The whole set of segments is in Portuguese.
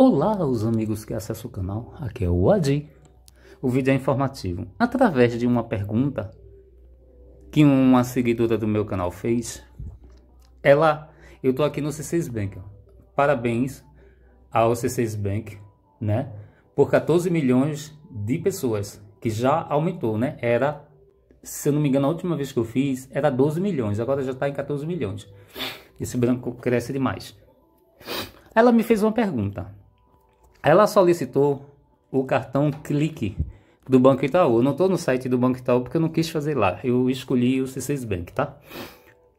Olá, os amigos que acessam o canal, aqui é o Adi. O vídeo é informativo. Através de uma pergunta que uma seguidora do meu canal fez, ela, eu tô aqui no C6 Bank. Parabéns ao C6 Bank, né? Por 14 milhões de pessoas, que já aumentou, né? Era, se eu não me engano, a última vez que eu fiz era 12 milhões, agora já está em 14 milhões. Esse branco cresce demais. Ela me fez uma pergunta ela solicitou o cartão Clique do Banco Itaú. Eu não estou no site do Banco Itaú porque eu não quis fazer lá. Eu escolhi o C6 Bank, tá?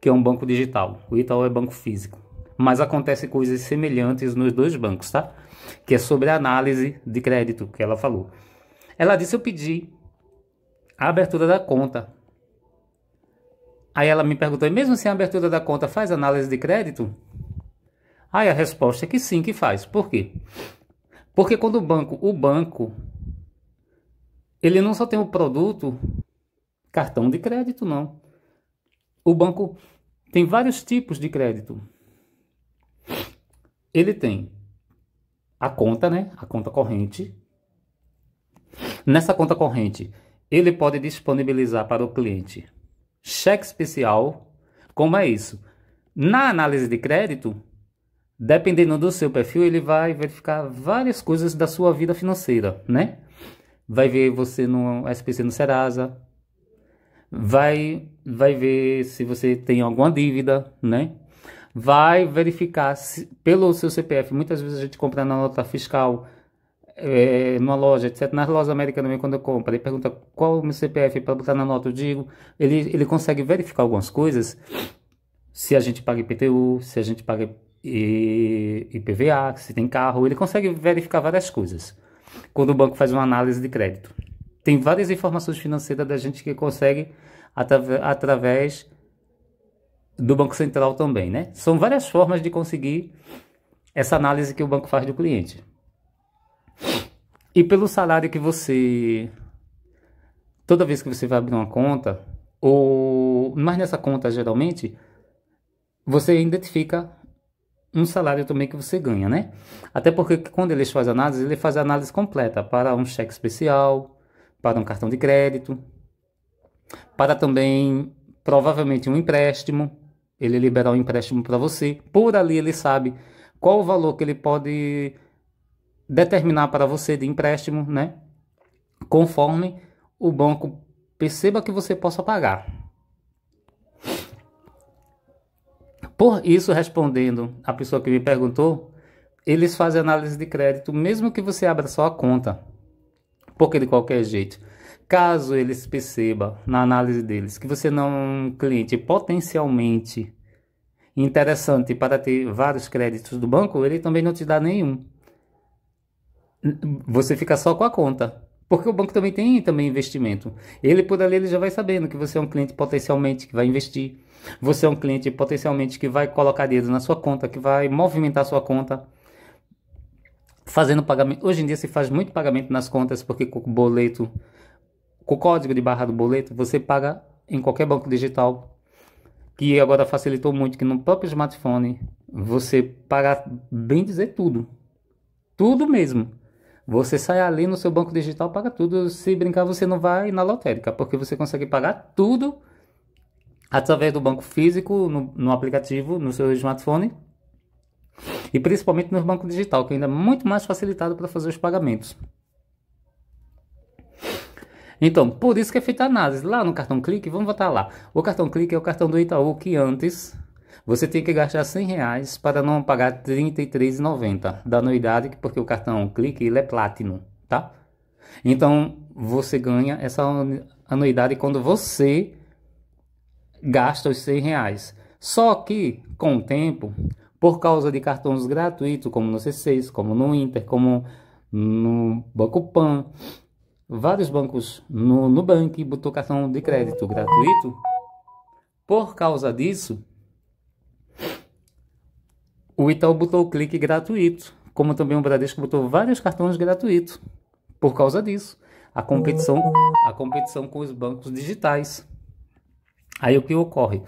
Que é um banco digital. O Itaú é banco físico. Mas acontece coisas semelhantes nos dois bancos, tá? Que é sobre a análise de crédito que ela falou. Ela disse: Eu pedi a abertura da conta. Aí ela me perguntou: e mesmo sem a abertura da conta, faz análise de crédito? Aí a resposta é que sim, que faz. Por quê? Porque quando o banco, o banco, ele não só tem o produto cartão de crédito, não. O banco tem vários tipos de crédito. Ele tem a conta, né? A conta corrente. Nessa conta corrente, ele pode disponibilizar para o cliente cheque especial. Como é isso? Na análise de crédito, dependendo do seu perfil, ele vai verificar várias coisas da sua vida financeira, né? Vai ver você no SPC no Serasa, vai vai ver se você tem alguma dívida, né? Vai verificar se, pelo seu CPF. Muitas vezes a gente compra na nota fiscal, é, numa loja, etc. Na loja americana também, quando eu compro, ele pergunta qual o meu CPF para botar na nota, eu digo. Ele, ele consegue verificar algumas coisas, se a gente paga IPTU, se a gente paga e IPVA, se tem carro, ele consegue verificar várias coisas quando o banco faz uma análise de crédito. Tem várias informações financeiras da gente que consegue através do Banco Central também, né? São várias formas de conseguir essa análise que o banco faz do cliente. E pelo salário que você toda vez que você vai abrir uma conta, ou mais nessa conta geralmente você identifica um salário também que você ganha, né? Até porque quando ele faz análise, ele faz a análise completa para um cheque especial, para um cartão de crédito, para também provavelmente um empréstimo. Ele libera um empréstimo para você. Por ali ele sabe qual o valor que ele pode determinar para você de empréstimo, né? Conforme o banco perceba que você possa pagar. Por isso, respondendo a pessoa que me perguntou, eles fazem análise de crédito, mesmo que você abra só a conta, porque de qualquer jeito. Caso eles percebam na análise deles que você não é um cliente potencialmente interessante para ter vários créditos do banco, ele também não te dá nenhum. Você fica só com a conta. Porque o banco também tem também investimento. Ele por ali ele já vai sabendo que você é um cliente potencialmente que vai investir. Você é um cliente potencialmente que vai colocar dinheiro na sua conta, que vai movimentar sua conta fazendo pagamento. Hoje em dia se faz muito pagamento nas contas porque com o boleto, com o código de barra do boleto, você paga em qualquer banco digital. Que agora facilitou muito que no próprio smartphone você paga bem dizer tudo. Tudo mesmo. Você sai ali no seu banco digital, paga tudo. Se brincar, você não vai na lotérica, porque você consegue pagar tudo através do banco físico, no, no aplicativo, no seu smartphone e principalmente no banco digital, que ainda é muito mais facilitado para fazer os pagamentos. Então, por isso que é feita a análise. Lá no cartão clique, vamos voltar lá. O cartão clique é o cartão do Itaú que antes você tem que gastar 100 reais para não pagar 33,90 da anuidade, porque o cartão clique ele é Platinum, tá? Então você ganha essa anuidade quando você gasta os 100 reais. Só que com o tempo, por causa de cartões gratuitos, como no C6, como no Inter, como no Banco Pan, vários bancos no Nubank botou cartão de crédito gratuito. Por causa disso, o Itaú botou o clique gratuito, como também o Bradesco botou vários cartões gratuitos. Por causa disso, a competição, a competição com os bancos digitais. Aí o que ocorre?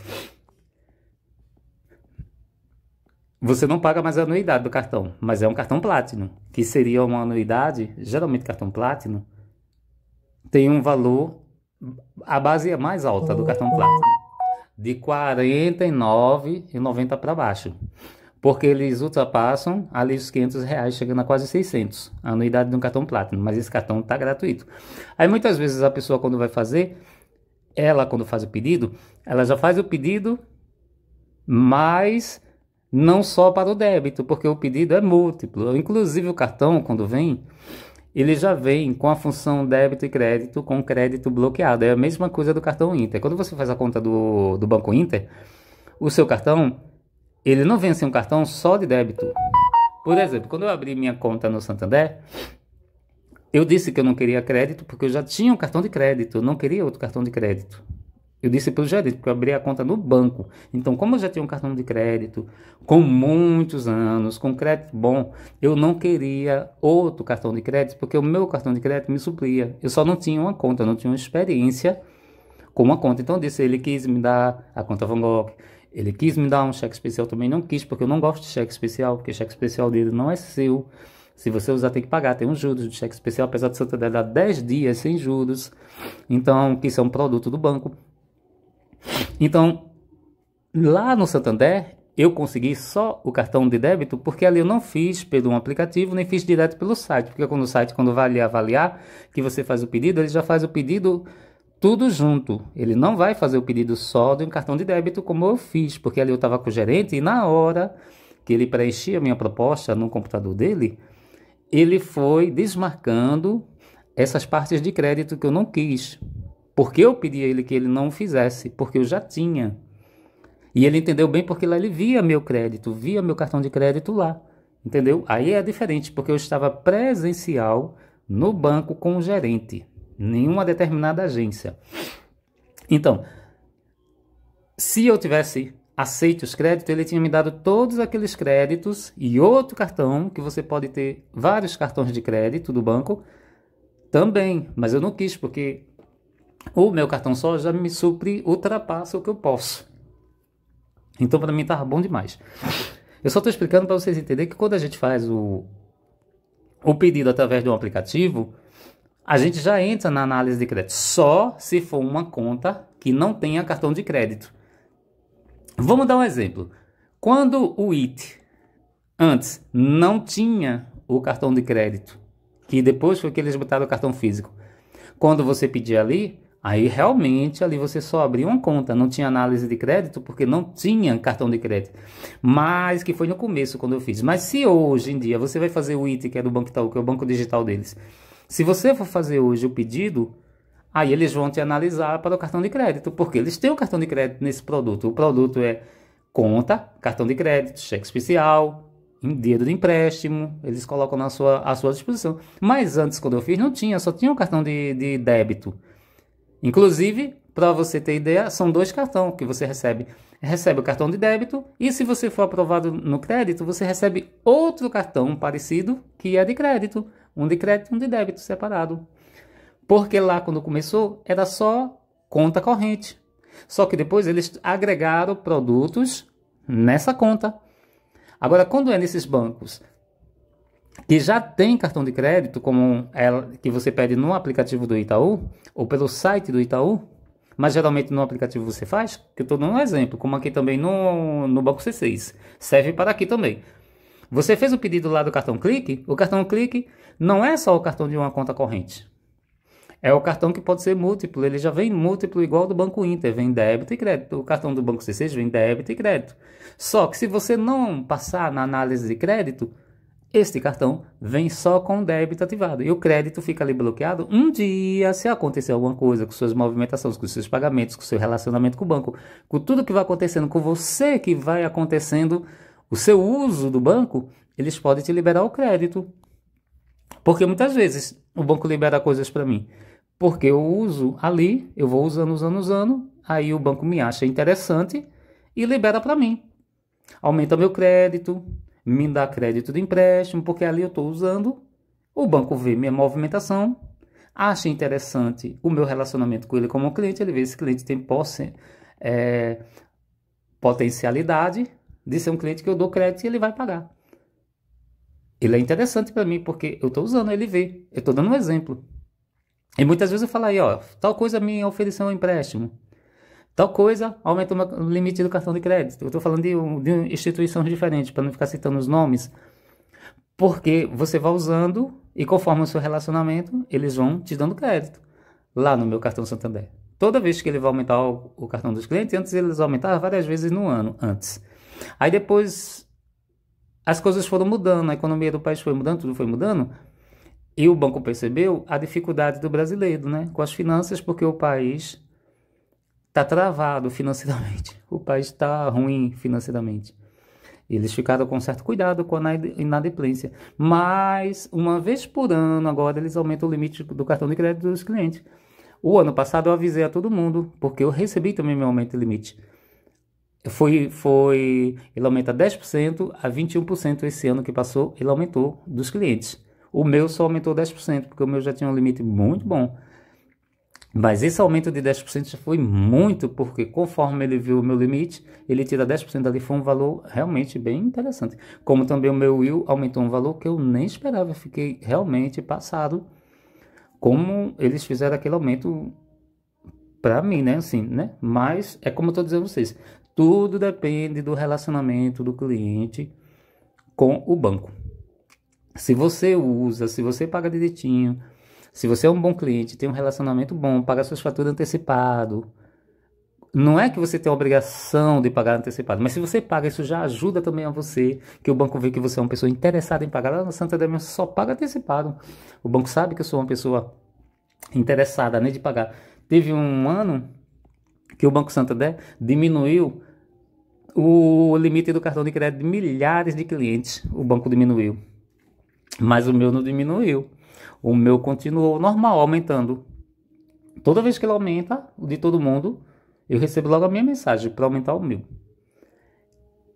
Você não paga mais a anuidade do cartão, mas é um cartão Platinum, que seria uma anuidade, geralmente cartão Platinum, tem um valor, a base é mais alta do cartão Platinum, de R$ 49,90 para baixo porque eles ultrapassam ali os 500 reais, chegando a quase 600, a anuidade de um cartão Platinum, mas esse cartão está gratuito. Aí muitas vezes a pessoa quando vai fazer, ela quando faz o pedido, ela já faz o pedido, mas não só para o débito, porque o pedido é múltiplo, inclusive o cartão quando vem, ele já vem com a função débito e crédito, com crédito bloqueado, é a mesma coisa do cartão Inter. Quando você faz a conta do, do Banco Inter, o seu cartão ele não vence um cartão só de débito. Por exemplo, quando eu abri minha conta no Santander, eu disse que eu não queria crédito porque eu já tinha um cartão de crédito, eu não queria outro cartão de crédito. Eu disse para o gerente, porque eu abri a conta no banco. Então, como eu já tinha um cartão de crédito com muitos anos, com crédito bom, eu não queria outro cartão de crédito, porque o meu cartão de crédito me suplia. Eu só não tinha uma conta, não tinha uma experiência com uma conta. Então, eu disse, ele quis me dar a conta Van Gogh, ele quis me dar um cheque especial, também não quis, porque eu não gosto de cheque especial, porque cheque especial dele não é seu. Se você usar, tem que pagar, tem um juros de cheque especial, apesar de Santander dar 10 dias sem juros. Então, que isso é um produto do banco. Então, lá no Santander, eu consegui só o cartão de débito porque ali eu não fiz pelo um aplicativo nem fiz direto pelo site porque quando o site quando vai avaliar que você faz o pedido ele já faz o pedido tudo junto. Ele não vai fazer o pedido só de um cartão de débito, como eu fiz, porque ali eu estava com o gerente e na hora que ele preenchia a minha proposta no computador dele, ele foi desmarcando essas partes de crédito que eu não quis. Porque eu pedi a ele que ele não fizesse, porque eu já tinha. E ele entendeu bem porque lá ele via meu crédito, via meu cartão de crédito lá. Entendeu? Aí é diferente, porque eu estava presencial no banco com o gerente nenhuma determinada agência. Então, se eu tivesse aceito os créditos, ele tinha me dado todos aqueles créditos e outro cartão, que você pode ter vários cartões de crédito do banco também, mas eu não quis porque o meu cartão só já me supre, ultrapassa o que eu posso. Então, para mim, estava bom demais. Eu só estou explicando para vocês entenderem que quando a gente faz o, o pedido através de um aplicativo, a gente já entra na análise de crédito, só se for uma conta que não tenha cartão de crédito. Vamos dar um exemplo. Quando o IT antes não tinha o cartão de crédito, que depois foi que eles botaram o cartão físico. Quando você pedia ali, aí realmente ali você só abriu uma conta, não tinha análise de crédito porque não tinha cartão de crédito. Mas que foi no começo quando eu fiz. Mas se hoje em dia você vai fazer o IT, que é do Banco Itaú, que é o banco digital deles, se você for fazer hoje o pedido, aí eles vão te analisar para o cartão de crédito, porque eles têm o cartão de crédito nesse produto. O produto é conta, cartão de crédito, cheque especial, em dinheiro de empréstimo, eles colocam na sua, à sua disposição. Mas antes, quando eu fiz, não tinha, só tinha um cartão de, de débito. Inclusive, para você ter ideia, são dois cartões que você recebe. Recebe o cartão de débito e se você for aprovado no crédito, você recebe outro cartão parecido que é de crédito um de crédito e um de débito separado. Porque lá quando começou era só conta corrente. Só que depois eles agregaram produtos nessa conta. Agora, quando é nesses bancos que já tem cartão de crédito, como ela, é, que você pede no aplicativo do Itaú ou pelo site do Itaú, mas geralmente no aplicativo você faz, que eu estou dando um exemplo, como aqui também no, no Banco C6, serve para aqui também. Você fez o pedido lá do cartão clique, o cartão clique não é só o cartão de uma conta corrente. É o cartão que pode ser múltiplo, ele já vem múltiplo igual do Banco Inter, vem débito e crédito. O cartão do Banco C6 vem débito e crédito. Só que se você não passar na análise de crédito, este cartão vem só com débito ativado. E o crédito fica ali bloqueado um dia, se acontecer alguma coisa com suas movimentações, com seus pagamentos, com seu relacionamento com o banco, com tudo que vai acontecendo, com você que vai acontecendo, o seu uso do banco, eles podem te liberar o crédito. Porque muitas vezes o banco libera coisas para mim. Porque eu uso ali, eu vou usando, usando, usando, aí o banco me acha interessante e libera para mim. Aumenta meu crédito, me dá crédito de empréstimo, porque ali eu estou usando. O banco vê minha movimentação, acha interessante o meu relacionamento com ele como cliente, ele vê esse cliente tem posse, é, potencialidade de ser um cliente que eu dou crédito e ele vai pagar ele é interessante para mim porque eu estou usando ele ver, eu estou dando um exemplo. E muitas vezes eu falo aí, ó, tal coisa me ofereceu um empréstimo, tal coisa aumentou o limite do cartão de crédito. Eu estou falando de, de instituições diferentes, para não ficar citando os nomes, porque você vai usando e conforme o seu relacionamento, eles vão te dando crédito. Lá no meu cartão Santander. Toda vez que ele vai aumentar o, o cartão dos clientes, antes eles aumentavam várias vezes no ano, antes. Aí depois as coisas foram mudando, a economia do país foi mudando, tudo foi mudando. E o banco percebeu a dificuldade do brasileiro né, com as finanças, porque o país está travado financeiramente. O país está ruim financeiramente. Eles ficaram com certo cuidado com a inadimplência. Mas, uma vez por ano, agora eles aumentam o limite do cartão de crédito dos clientes. O ano passado eu avisei a todo mundo, porque eu recebi também meu aumento de limite foi, foi, ele aumenta 10% a 21% esse ano que passou, ele aumentou dos clientes. O meu só aumentou 10%, porque o meu já tinha um limite muito bom. Mas esse aumento de 10% já foi muito, porque conforme ele viu o meu limite, ele tira 10% dali, foi um valor realmente bem interessante. Como também o meu Will aumentou um valor que eu nem esperava, fiquei realmente passado como eles fizeram aquele aumento para mim, né? Assim, né? Mas é como eu tô dizendo a vocês, tudo depende do relacionamento do cliente com o banco. Se você usa, se você paga direitinho, se você é um bom cliente, tem um relacionamento bom, paga suas faturas antecipado. Não é que você tem a obrigação de pagar antecipado, mas se você paga, isso já ajuda também a você, que o banco vê que você é uma pessoa interessada em pagar. Lá na Santa mesmo só paga antecipado. O banco sabe que eu sou uma pessoa interessada né, de pagar. Teve um ano que o Banco Santander diminuiu o limite do cartão de crédito de milhares de clientes. O banco diminuiu. Mas o meu não diminuiu. O meu continuou normal, aumentando. Toda vez que ele aumenta, o de todo mundo, eu recebo logo a minha mensagem para aumentar o meu.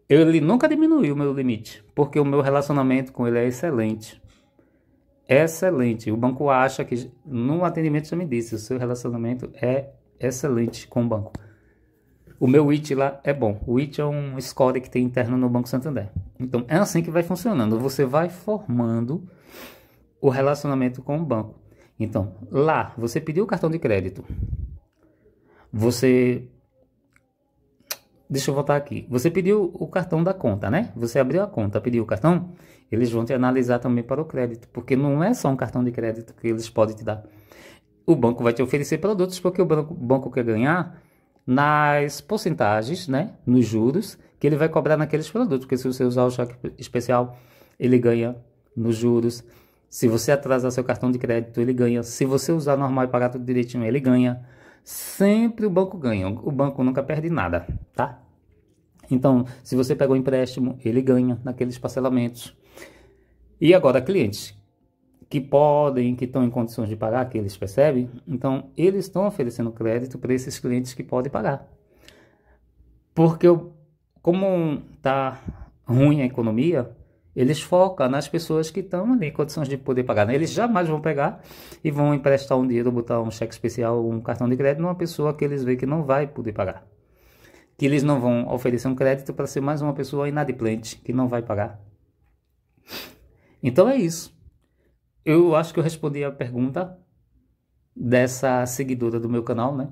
Ele nunca diminuiu o meu limite, porque o meu relacionamento com ele é excelente. É excelente. O banco acha que, no atendimento já me disse, o seu relacionamento é excelente com o banco. O meu IT lá é bom. O IT é um score que tem interno no Banco Santander. Então é assim que vai funcionando. Você vai formando o relacionamento com o banco. Então, lá, você pediu o cartão de crédito. Você. Deixa eu voltar aqui. Você pediu o cartão da conta, né? Você abriu a conta, pediu o cartão. Eles vão te analisar também para o crédito. Porque não é só um cartão de crédito que eles podem te dar o banco vai te oferecer produtos porque o banco, banco quer ganhar nas porcentagens, né, nos juros que ele vai cobrar naqueles produtos. Porque se você usar o cheque especial, ele ganha nos juros. Se você atrasar seu cartão de crédito, ele ganha. Se você usar normal e pagar tudo direitinho, ele ganha. Sempre o banco ganha. O banco nunca perde nada, tá? Então, se você pegou um empréstimo, ele ganha naqueles parcelamentos. E agora, clientes que podem, que estão em condições de pagar, que eles percebem, então eles estão oferecendo crédito para esses clientes que podem pagar. Porque como está ruim a economia, eles focam nas pessoas que estão ali em condições de poder pagar. Né? Eles jamais vão pegar e vão emprestar um dinheiro, botar um cheque especial, um cartão de crédito numa pessoa que eles veem que não vai poder pagar. Que eles não vão oferecer um crédito para ser mais uma pessoa inadimplente, que não vai pagar. Então é isso. Eu acho que eu respondi a pergunta dessa seguidora do meu canal, né?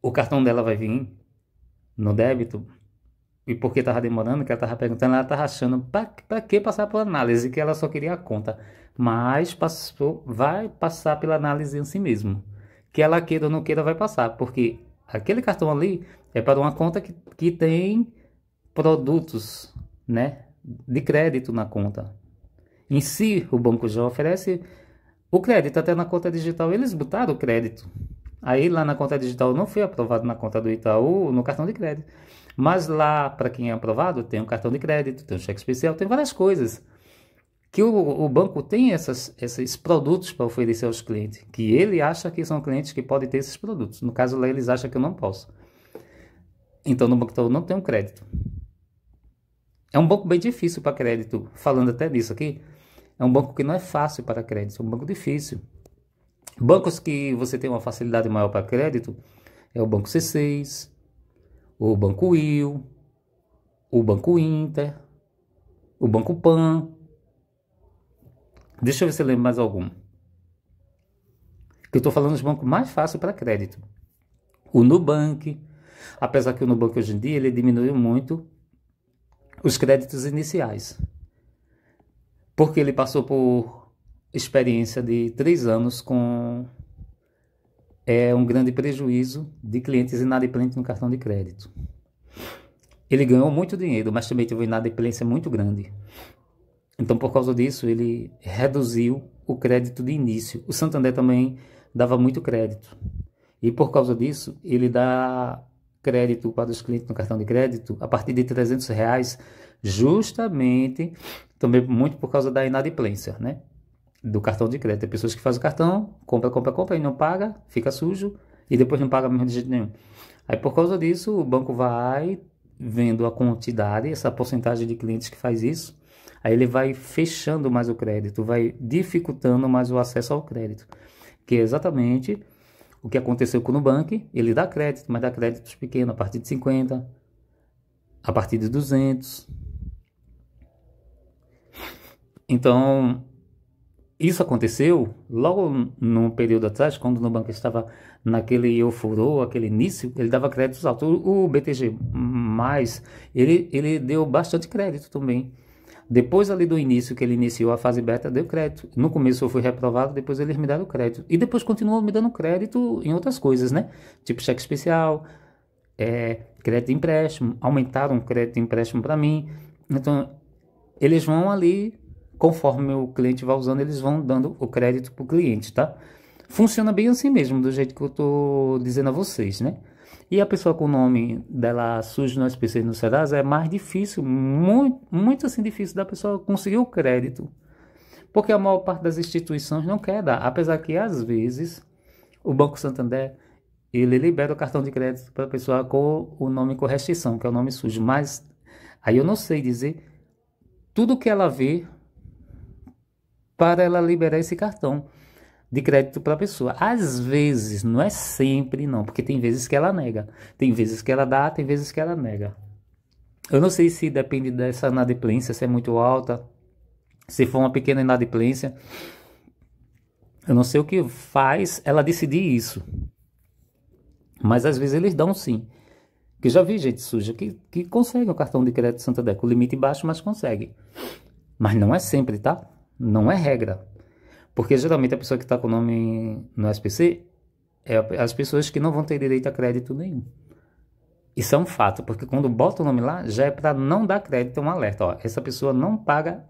O cartão dela vai vir no débito. E por que tava demorando, que ela tava perguntando, ela tava achando pra, que passar pela análise, que ela só queria a conta. Mas passou, vai passar pela análise em si mesmo. Que ela queira ou não queira, vai passar. Porque aquele cartão ali é para uma conta que, que tem produtos, né? De crédito na conta em si, o banco já oferece o crédito, até na conta digital eles botaram o crédito. Aí lá na conta digital não foi aprovado na conta do Itaú, no cartão de crédito. Mas lá, para quem é aprovado, tem um cartão de crédito, tem um cheque especial, tem várias coisas. Que o, o banco tem essas, esses produtos para oferecer aos clientes, que ele acha que são clientes que podem ter esses produtos. No caso lá, eles acham que eu não posso. Então, no Banco Itaú não tem um crédito. É um banco bem difícil para crédito, falando até disso aqui. É um banco que não é fácil para crédito, é um banco difícil. Bancos que você tem uma facilidade maior para crédito é o Banco C6, o Banco Will, o Banco Inter, o Banco Pan. Deixa eu ver se eu lembro mais algum. Que eu estou falando dos bancos mais fáceis para crédito. O Nubank, apesar que o Nubank hoje em dia ele diminuiu muito os créditos iniciais porque ele passou por experiência de três anos com é, um grande prejuízo de clientes inadimplentes no cartão de crédito. Ele ganhou muito dinheiro, mas também teve uma inadimplência muito grande. Então, por causa disso, ele reduziu o crédito de início. O Santander também dava muito crédito. E por causa disso, ele dá crédito para os clientes no cartão de crédito a partir de 300 reais justamente também muito por causa da inadimplência, né? Do cartão de crédito. Tem pessoas que fazem o cartão, compra, compra, compra e não paga, fica sujo e depois não paga mesmo de jeito nenhum. Aí por causa disso, o banco vai vendo a quantidade, essa porcentagem de clientes que faz isso, aí ele vai fechando mais o crédito, vai dificultando mais o acesso ao crédito, que é exatamente o que aconteceu com o Nubank, ele dá crédito, mas dá créditos pequenos, a partir de 50, a partir de 200, então, isso aconteceu logo num período atrás, quando o banco estava naquele euforô, aquele início, ele dava créditos altos. O BTG, mais, ele, ele deu bastante crédito também. Depois ali do início, que ele iniciou a fase beta, deu crédito. No começo eu fui reprovado, depois eles me deram crédito. E depois continuou me dando crédito em outras coisas, né? Tipo cheque especial, é, crédito empréstimo, aumentaram o crédito empréstimo para mim. Então, eles vão ali conforme o cliente vai usando, eles vão dando o crédito para o cliente, tá? Funciona bem assim mesmo, do jeito que eu estou dizendo a vocês, né? E a pessoa com o nome dela sujo no SPC no Serasa é mais difícil, muito, muito assim difícil da pessoa conseguir o crédito. Porque a maior parte das instituições não quer dar, apesar que às vezes o Banco Santander ele libera o cartão de crédito para a pessoa com o nome com restrição, que é o nome sujo, mas aí eu não sei dizer tudo que ela vê para ela liberar esse cartão de crédito para a pessoa. Às vezes, não é sempre não, porque tem vezes que ela nega, tem vezes que ela dá, tem vezes que ela nega. Eu não sei se depende dessa inadimplência, se é muito alta, se for uma pequena inadimplência. Eu não sei o que faz ela decidir isso. Mas às vezes eles dão sim. Que já vi gente suja que, que consegue o cartão de crédito Santa Deco. limite baixo, mas consegue. Mas não é sempre, tá? Não é regra. Porque geralmente a pessoa que está com o nome no SPC é as pessoas que não vão ter direito a crédito nenhum. Isso é um fato, porque quando bota o nome lá, já é para não dar crédito, é um alerta. Ó, essa pessoa não paga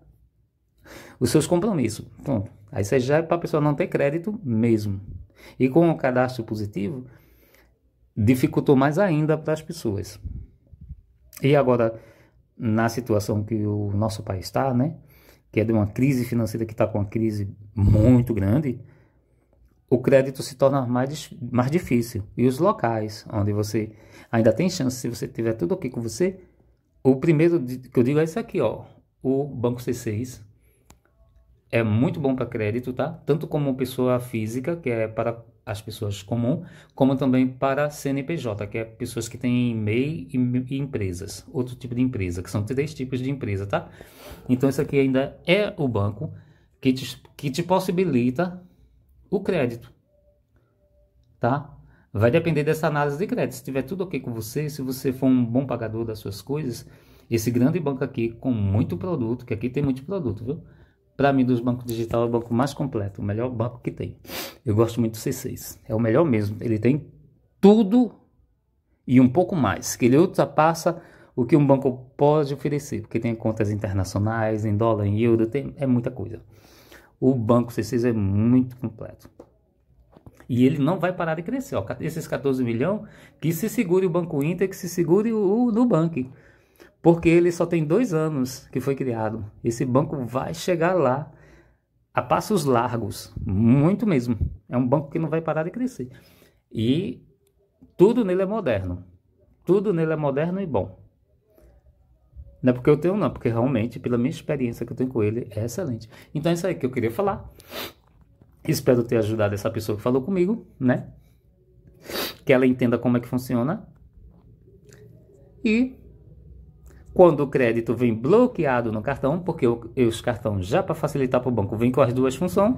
os seus compromissos. Pronto. Aí você já é para a pessoa não ter crédito mesmo. E com o cadastro positivo, dificultou mais ainda para as pessoas. E agora, na situação que o nosso país está, né? que é de uma crise financeira que está com uma crise muito grande, o crédito se torna mais, mais difícil. E os locais onde você ainda tem chance, se você tiver tudo ok com você, o primeiro que eu digo é esse aqui, ó, o Banco C6. É muito bom para crédito, tá? Tanto como pessoa física, que é para as pessoas comum, como também para CNPJ, que é pessoas que têm MEI e, empresas, outro tipo de empresa, que são três tipos de empresa, tá? Então isso aqui ainda é o banco que te, que te possibilita o crédito, tá? Vai depender dessa análise de crédito. Se tiver tudo ok com você, se você for um bom pagador das suas coisas, esse grande banco aqui com muito produto, que aqui tem muito produto, viu? Para mim, dos bancos digital é o banco mais completo, o melhor banco que tem. Eu gosto muito do C6. É o melhor mesmo. Ele tem tudo e um pouco mais, que ele ultrapassa o que um banco pode oferecer, porque tem contas internacionais, em dólar, em euro, tem, é muita coisa. O banco C6 é muito completo. E ele não vai parar de crescer. Ó, esses 14 milhões, que se segure o Banco Inter, que se segure o Nubank porque ele só tem dois anos que foi criado. Esse banco vai chegar lá a passos largos, muito mesmo. É um banco que não vai parar de crescer. E tudo nele é moderno. Tudo nele é moderno e bom. Não é porque eu tenho, não, porque realmente, pela minha experiência que eu tenho com ele, é excelente. Então é isso aí que eu queria falar. Espero ter ajudado essa pessoa que falou comigo, né? Que ela entenda como é que funciona. E quando o crédito vem bloqueado no cartão, porque os cartões já para facilitar para o banco vêm com as duas funções,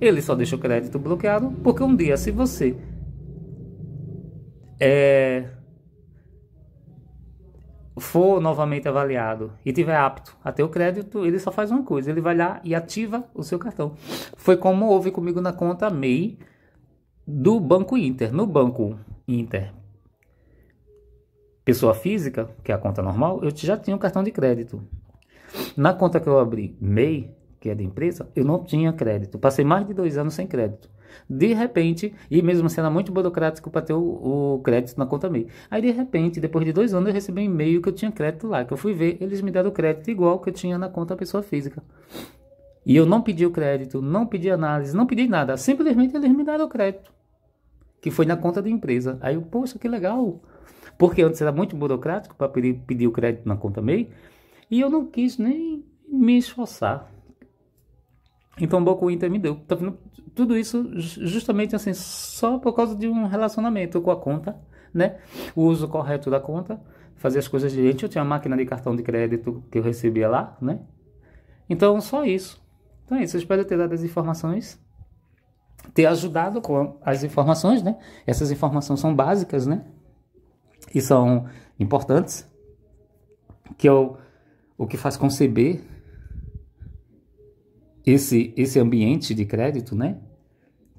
ele só deixa o crédito bloqueado, porque um dia se você é, for novamente avaliado e tiver apto a ter o crédito, ele só faz uma coisa, ele vai lá e ativa o seu cartão. Foi como houve comigo na conta MEI do Banco Inter. No Banco Inter, pessoa física, que é a conta normal, eu já tinha um cartão de crédito. Na conta que eu abri, MEI, que é da empresa, eu não tinha crédito. Passei mais de dois anos sem crédito. De repente, e mesmo sendo muito burocrático para ter o, o, crédito na conta MEI. Aí, de repente, depois de dois anos, eu recebi um e-mail que eu tinha crédito lá. Que eu fui ver, eles me deram crédito igual que eu tinha na conta pessoa física. E eu não pedi o crédito, não pedi análise, não pedi nada. Simplesmente eles me deram o crédito. Que foi na conta da empresa. Aí eu, poxa, que legal! Porque antes era muito burocrático para pedir, pedir o crédito na conta MEI. E eu não quis nem me esforçar. Então o Banco Inter me deu. Tá Tudo isso justamente assim, só por causa de um relacionamento com a conta, né? O uso correto da conta, fazer as coisas direito. Eu tinha uma máquina de cartão de crédito que eu recebia lá, né? Então só isso. Então é isso. Eu espero ter dado as informações, ter ajudado com as informações, né? Essas informações são básicas, né? e são importantes, que é o, o que faz conceber esse, esse ambiente de crédito, né?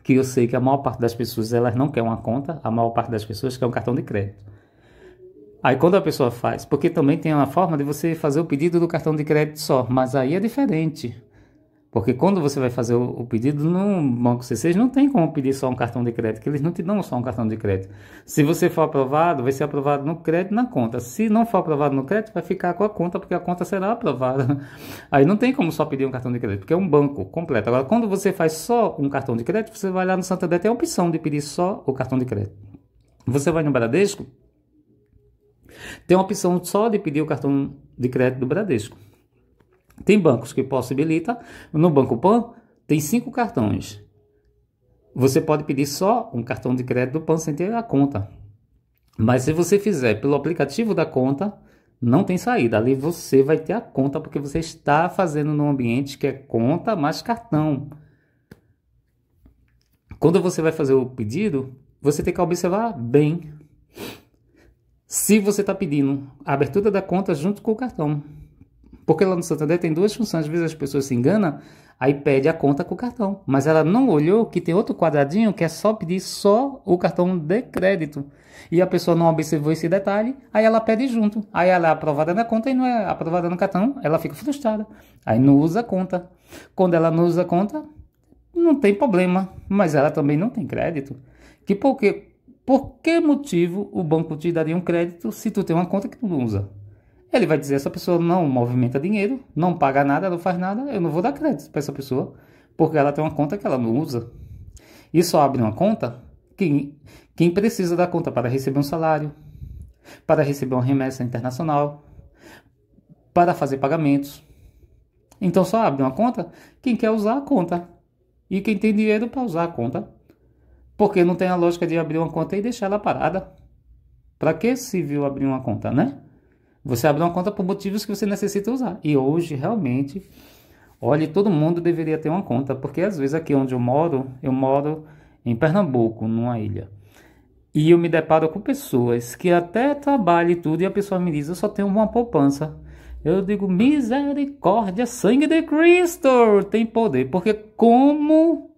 Que eu sei que a maior parte das pessoas elas não quer uma conta, a maior parte das pessoas quer um cartão de crédito. Aí quando a pessoa faz, porque também tem uma forma de você fazer o pedido do cartão de crédito só, mas aí é diferente. Porque quando você vai fazer o pedido no Banco C6, não tem como pedir só um cartão de crédito, que eles não te dão só um cartão de crédito. Se você for aprovado, vai ser aprovado no crédito na conta. Se não for aprovado no crédito, vai ficar com a conta, porque a conta será aprovada. Aí não tem como só pedir um cartão de crédito, porque é um banco completo. Agora, quando você faz só um cartão de crédito, você vai lá no Santander, tem a opção de pedir só o cartão de crédito. Você vai no Bradesco, tem a opção só de pedir o cartão de crédito do Bradesco. Tem bancos que possibilita. No Banco Pan tem cinco cartões. Você pode pedir só um cartão de crédito do Pan sem ter a conta. Mas se você fizer pelo aplicativo da conta, não tem saída. Ali você vai ter a conta porque você está fazendo num ambiente que é conta mais cartão. Quando você vai fazer o pedido, você tem que observar bem se você está pedindo a abertura da conta junto com o cartão. Porque lá no Santander tem duas funções. Às vezes as pessoas se enganam, aí pede a conta com o cartão. Mas ela não olhou que tem outro quadradinho que é só pedir só o cartão de crédito. E a pessoa não observou esse detalhe, aí ela pede junto. Aí ela é aprovada na conta e não é aprovada no cartão, ela fica frustrada. Aí não usa a conta. Quando ela não usa a conta, não tem problema. Mas ela também não tem crédito. Que por que motivo o banco te daria um crédito se tu tem uma conta que tu não usa? Ele vai dizer: essa pessoa não movimenta dinheiro, não paga nada, não faz nada, eu não vou dar crédito para essa pessoa, porque ela tem uma conta que ela não usa. E só abre uma conta quem, quem precisa da conta para receber um salário, para receber uma remessa internacional, para fazer pagamentos. Então só abre uma conta quem quer usar a conta e quem tem dinheiro para usar a conta. Porque não tem a lógica de abrir uma conta e deixar ela parada. Para que se viu abrir uma conta, né? Você abre uma conta por motivos que você necessita usar. E hoje, realmente, olha, todo mundo deveria ter uma conta, porque às vezes aqui onde eu moro, eu moro em Pernambuco, numa ilha. E eu me deparo com pessoas que até trabalham e tudo, e a pessoa me diz: eu só tenho uma poupança. Eu digo: misericórdia, sangue de Cristo tem poder. Porque, como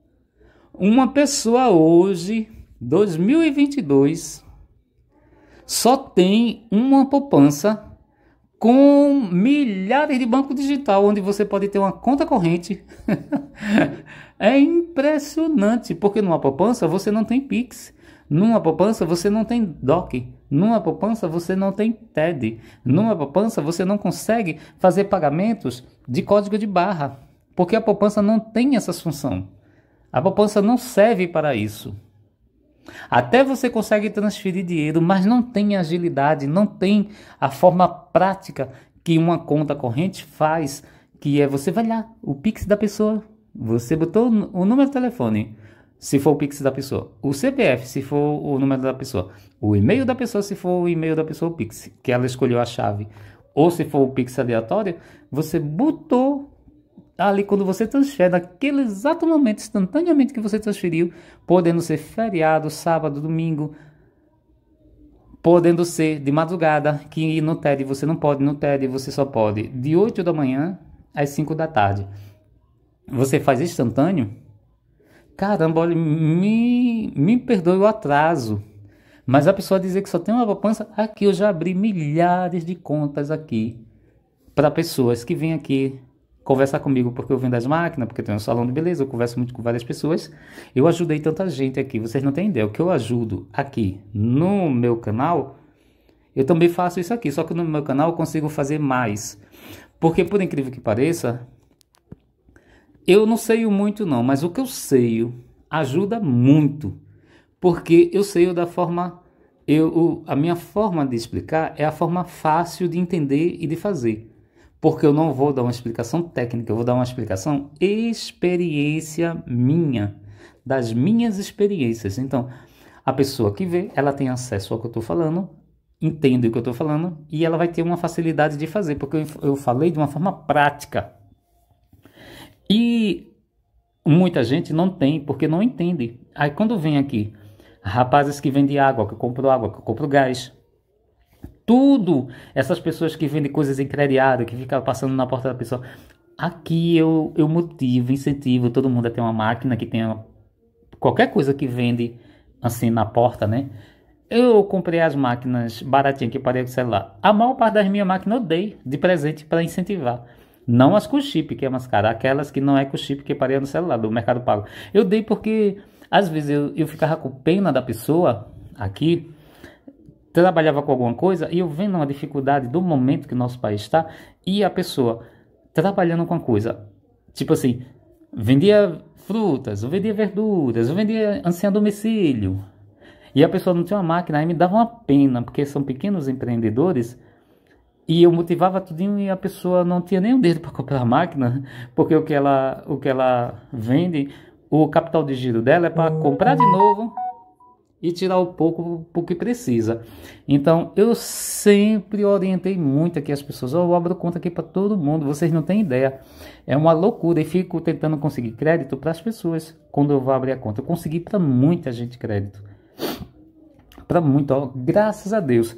uma pessoa hoje, 2022, só tem uma poupança com milhares de banco digital onde você pode ter uma conta corrente. é impressionante, porque numa poupança você não tem Pix, numa poupança você não tem DOC, numa poupança você não tem TED, numa poupança você não consegue fazer pagamentos de código de barra, porque a poupança não tem essa função. A poupança não serve para isso. Até você consegue transferir dinheiro, mas não tem agilidade, não tem a forma prática que uma conta corrente faz, que é você vai lá, o Pix da pessoa, você botou o número de telefone, se for o Pix da pessoa, o CPF, se for o número da pessoa, o e-mail da pessoa, se for o e-mail da pessoa, o Pix, que ela escolheu a chave, ou se for o Pix aleatório, você botou Está ali quando você transfere, naquele exato momento, instantaneamente que você transferiu, podendo ser feriado, sábado, domingo, podendo ser de madrugada, que no TED você não pode, no TED você só pode de 8 da manhã às 5 da tarde. Você faz instantâneo? Caramba, olha, me, me perdoe o atraso. Mas a pessoa dizer que só tem uma poupança, aqui eu já abri milhares de contas aqui para pessoas que vêm aqui conversar comigo porque eu vendo as máquinas, porque eu tenho um salão de beleza, eu converso muito com várias pessoas. Eu ajudei tanta gente aqui, vocês não têm ideia. O que eu ajudo aqui no meu canal, eu também faço isso aqui, só que no meu canal eu consigo fazer mais. Porque, por incrível que pareça, eu não sei muito não, mas o que eu sei ajuda muito. Porque eu sei da forma... Eu, a minha forma de explicar é a forma fácil de entender e de fazer porque eu não vou dar uma explicação técnica, eu vou dar uma explicação experiência minha, das minhas experiências. Então, a pessoa que vê, ela tem acesso ao que eu estou falando, entende o que eu estou falando e ela vai ter uma facilidade de fazer, porque eu, eu falei de uma forma prática. E muita gente não tem, porque não entende. Aí quando vem aqui, rapazes que vendem água, que comprou água, que comprou gás, tudo. Essas pessoas que vendem coisas encrediadas, que ficam passando na porta da pessoa. Aqui eu, eu motivo, incentivo todo mundo a ter uma máquina que tenha qualquer coisa que vende assim na porta, né? Eu comprei as máquinas baratinhas que parei com o celular. A maior parte das minhas máquinas eu dei de presente para incentivar. Não as com chip, que é mais cara, aquelas que não é com chip que parei no celular, do Mercado Pago. Eu dei porque às vezes eu, eu ficava com pena da pessoa aqui trabalhava com alguma coisa e eu vendo uma dificuldade do momento que o nosso país está e a pessoa trabalhando com a coisa, tipo assim, vendia frutas, vendia verduras, vendia anciã a domicílio. E a pessoa não tinha uma máquina, aí me dava uma pena, porque são pequenos empreendedores. E eu motivava tudinho e a pessoa não tinha nem o um dedo para comprar a máquina, porque o que ela, o que ela vende, o capital de giro dela é para hum. comprar de novo e tirar o pouco o que precisa. Então, eu sempre orientei muito aqui as pessoas. Eu abro conta aqui para todo mundo, vocês não têm ideia. É uma loucura e fico tentando conseguir crédito para as pessoas quando eu vou abrir a conta. Eu consegui para muita gente crédito. Para muito, ó, graças a Deus.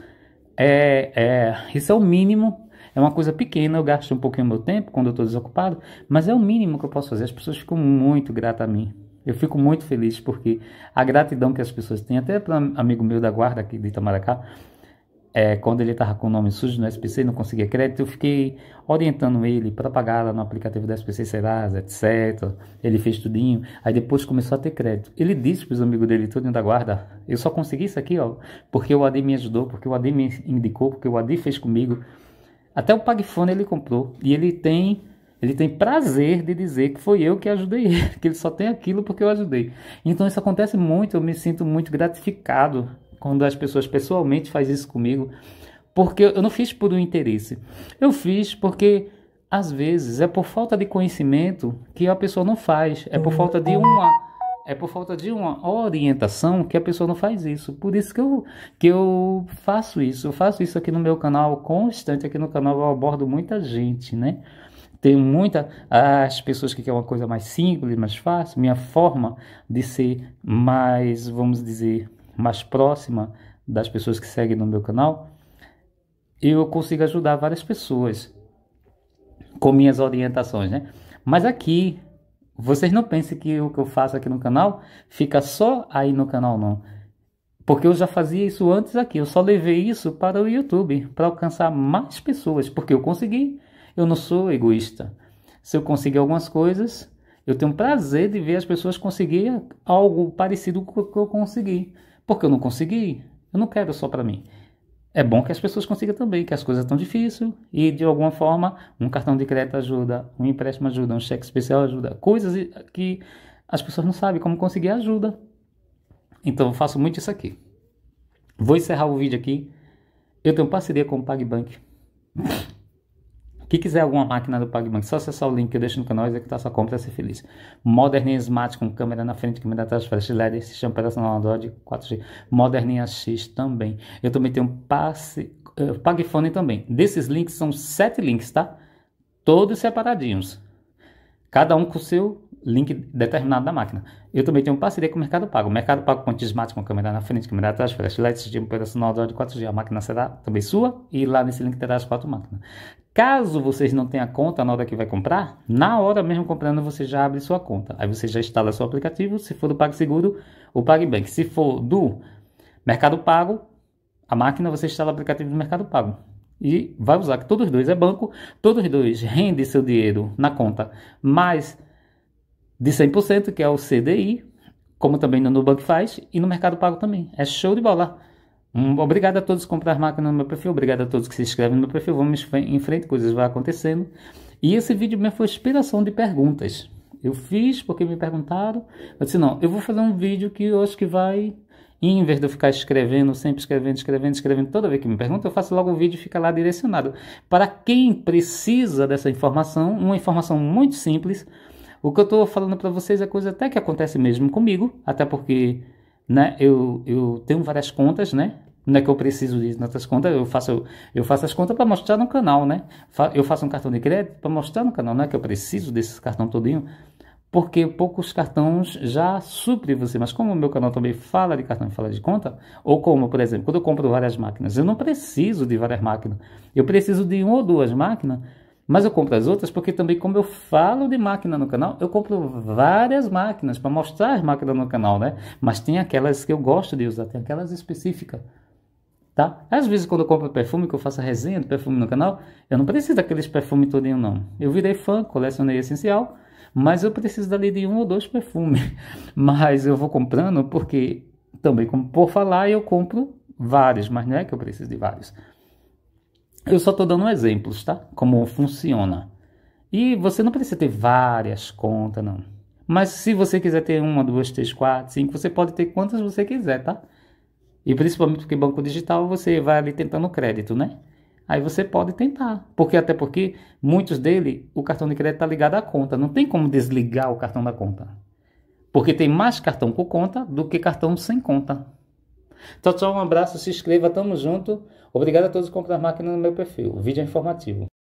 É, é, isso é o mínimo. É uma coisa pequena, eu gasto um pouquinho do meu tempo quando eu estou desocupado, mas é o mínimo que eu posso fazer. As pessoas ficam muito gratas a mim. Eu fico muito feliz porque a gratidão que as pessoas têm, até para um amigo meu da guarda aqui de Itamaracá, é, quando ele estava com o nome sujo no SPC e não conseguia crédito, eu fiquei orientando ele para pagar lá no aplicativo do SPC Serasa, etc. Ele fez tudinho, aí depois começou a ter crédito. Ele disse para os amigos dele, todo da guarda, eu só consegui isso aqui, ó, porque o AD me ajudou, porque o AD me indicou, porque o AD fez comigo. Até o Pagfone ele comprou e ele tem ele tem prazer de dizer que foi eu que ajudei ele, que ele só tem aquilo porque eu ajudei. Então isso acontece muito, eu me sinto muito gratificado quando as pessoas pessoalmente fazem isso comigo, porque eu não fiz por um interesse. Eu fiz porque às vezes é por falta de conhecimento que a pessoa não faz, é por falta de uma é por falta de uma orientação que a pessoa não faz isso. Por isso que eu, que eu faço isso. Eu faço isso aqui no meu canal constante, aqui no canal eu abordo muita gente, né? Tem muita as pessoas que querem uma coisa mais simples, mais fácil. Minha forma de ser mais, vamos dizer, mais próxima das pessoas que seguem no meu canal, eu consigo ajudar várias pessoas com minhas orientações, né? Mas aqui, vocês não pensem que o que eu faço aqui no canal fica só aí no canal, não. Porque eu já fazia isso antes aqui, eu só levei isso para o YouTube, para alcançar mais pessoas, porque eu consegui eu não sou egoísta. Se eu conseguir algumas coisas, eu tenho prazer de ver as pessoas conseguir algo parecido com o que eu consegui. Porque eu não consegui, eu não quero só para mim. É bom que as pessoas consigam também, que as coisas estão difíceis e de alguma forma um cartão de crédito ajuda, um empréstimo ajuda, um cheque especial ajuda, coisas que as pessoas não sabem como conseguir ajuda. Então eu faço muito isso aqui. Vou encerrar o vídeo aqui. Eu tenho parceria com o PagBank. Quem quiser alguma máquina do PagBank, só acessar o link que eu deixo no canal e executar tá sua compra e ser é feliz. Moderninha Smart com câmera na frente, câmera atrás, flash LED, sistema operacional Android 4G. Moderninha X também. Eu também tenho passe, uh, PagFone também. Desses links são sete links, tá? Todos separadinhos. Cada um com seu link determinado da máquina. Eu também tenho parceria com o Mercado Pago. O Mercado Pago conta smart com câmera na frente, câmera atrás, flashlight, sistema operacional Android 4G. A máquina será também sua e lá nesse link terá as quatro máquinas. Caso vocês não tenham conta na hora que vai comprar, na hora mesmo comprando você já abre sua conta. Aí você já instala seu aplicativo, se for do PagSeguro, o PagBank. Se for do Mercado Pago, a máquina você instala o aplicativo do Mercado Pago e vai usar que todos dois é banco, todos dois rende seu dinheiro na conta, mas de 100%, que é o CDI, como também no Nubank faz, e no Mercado Pago também. É show de bola. Um, obrigado a todos que compraram máquina no meu perfil, obrigado a todos que se inscrevem no meu perfil. Vamos em frente, coisas vão acontecendo. E esse vídeo mesmo foi inspiração de perguntas. Eu fiz porque me perguntaram. Eu disse, não, eu vou fazer um vídeo que eu acho que vai... em vez de eu ficar escrevendo, sempre escrevendo, escrevendo, escrevendo, toda vez que me pergunta, eu faço logo um vídeo e fica lá direcionado. Para quem precisa dessa informação, uma informação muito simples, o que eu estou falando para vocês é coisa até que acontece mesmo comigo, até porque né, eu, eu tenho várias contas, né? Não é que eu preciso de outras contas, eu faço, eu faço as contas para mostrar no canal, né? Eu faço um cartão de crédito para mostrar no canal, não é que eu preciso desse cartão todinho, porque poucos cartões já suprem você. Mas como o meu canal também fala de cartão e fala de conta, ou como, por exemplo, quando eu compro várias máquinas, eu não preciso de várias máquinas, eu preciso de uma ou duas máquinas mas eu compro as outras porque também, como eu falo de máquina no canal, eu compro várias máquinas para mostrar as máquinas no canal, né? Mas tem aquelas que eu gosto de usar, tem aquelas específicas, tá? Às vezes quando eu compro perfume, que eu faço a resenha do perfume no canal, eu não preciso daqueles perfumes todinho não. Eu virei fã, colecionei essencial, mas eu preciso dali de um ou dois perfumes. Mas eu vou comprando porque também, como por falar, eu compro vários, mas não é que eu preciso de vários. Eu só estou dando exemplos, tá? Como funciona. E você não precisa ter várias contas, não. Mas se você quiser ter uma, duas, três, quatro, cinco, você pode ter quantas você quiser, tá? E principalmente porque banco digital você vai ali tentando crédito, né? Aí você pode tentar, porque até porque muitos dele o cartão de crédito está ligado à conta, não tem como desligar o cartão da conta, porque tem mais cartão com conta do que cartão sem conta. Tchau, então, tchau, um abraço, se inscreva, tamo junto. Obrigado a todos que compram máquina no meu perfil. O vídeo é informativo.